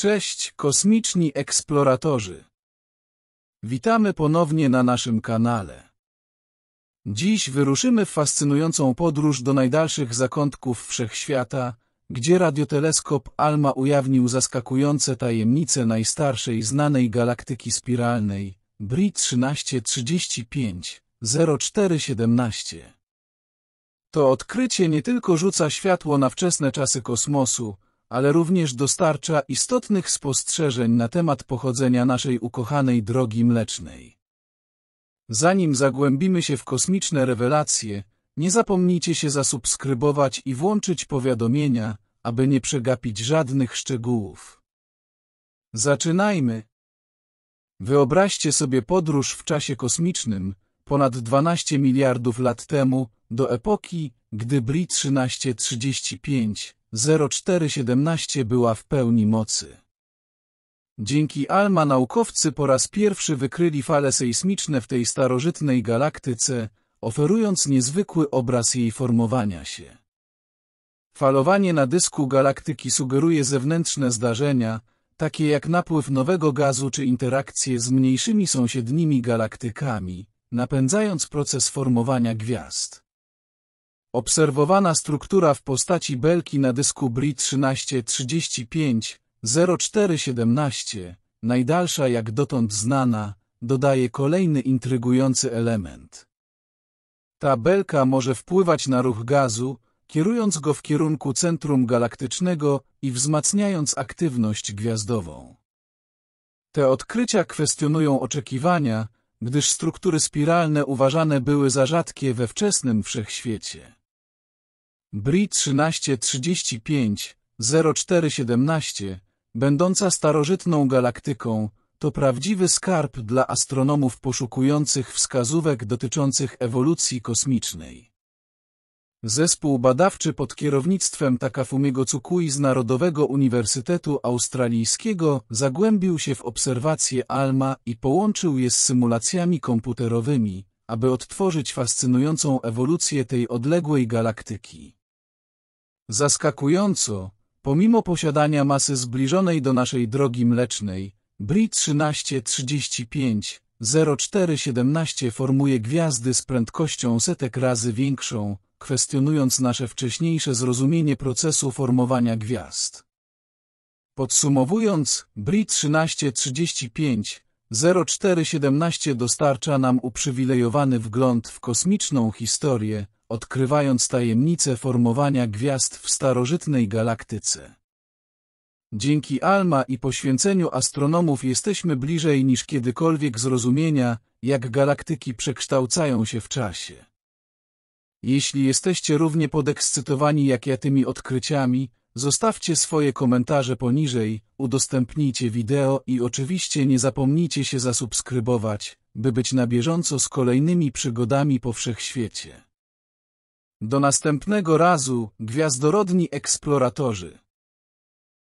Cześć, kosmiczni eksploratorzy! Witamy ponownie na naszym kanale. Dziś wyruszymy w fascynującą podróż do najdalszych zakątków wszechświata, gdzie radioteleskop ALMA ujawnił zaskakujące tajemnice najstarszej znanej galaktyki spiralnej, BRI 1335 0417. To odkrycie nie tylko rzuca światło na wczesne czasy kosmosu, ale również dostarcza istotnych spostrzeżeń na temat pochodzenia naszej ukochanej drogi mlecznej. Zanim zagłębimy się w kosmiczne rewelacje, nie zapomnijcie się zasubskrybować i włączyć powiadomienia, aby nie przegapić żadnych szczegółów. Zaczynajmy! Wyobraźcie sobie podróż w czasie kosmicznym, ponad 12 miliardów lat temu, do epoki, gdy BRI 1335 0417 była w pełni mocy. Dzięki ALMA naukowcy po raz pierwszy wykryli fale sejsmiczne w tej starożytnej galaktyce, oferując niezwykły obraz jej formowania się. Falowanie na dysku galaktyki sugeruje zewnętrzne zdarzenia, takie jak napływ nowego gazu czy interakcje z mniejszymi sąsiednimi galaktykami, napędzając proces formowania gwiazd. Obserwowana struktura w postaci belki na dysku BRI 1335 0417, najdalsza jak dotąd znana, dodaje kolejny intrygujący element. Ta belka może wpływać na ruch gazu, kierując go w kierunku centrum galaktycznego i wzmacniając aktywność gwiazdową. Te odkrycia kwestionują oczekiwania, gdyż struktury spiralne uważane były za rzadkie we wczesnym wszechświecie. BRI 1335 0417, będąca starożytną galaktyką, to prawdziwy skarb dla astronomów poszukujących wskazówek dotyczących ewolucji kosmicznej. Zespół badawczy pod kierownictwem Takafumiego Cukui z Narodowego Uniwersytetu Australijskiego zagłębił się w obserwacje ALMA i połączył je z symulacjami komputerowymi, aby odtworzyć fascynującą ewolucję tej odległej galaktyki. Zaskakująco, pomimo posiadania masy zbliżonej do naszej drogi mlecznej, BRI 1335 0417 formuje gwiazdy z prędkością setek razy większą, kwestionując nasze wcześniejsze zrozumienie procesu formowania gwiazd. Podsumowując, BRI 1335 0417 dostarcza nam uprzywilejowany wgląd w kosmiczną historię, odkrywając tajemnice formowania gwiazd w starożytnej galaktyce. Dzięki ALMA i poświęceniu astronomów jesteśmy bliżej niż kiedykolwiek zrozumienia, jak galaktyki przekształcają się w czasie. Jeśli jesteście równie podekscytowani jak ja tymi odkryciami, Zostawcie swoje komentarze poniżej, udostępnijcie wideo i oczywiście nie zapomnijcie się zasubskrybować, by być na bieżąco z kolejnymi przygodami po wszechświecie. Do następnego razu, gwiazdorodni eksploratorzy!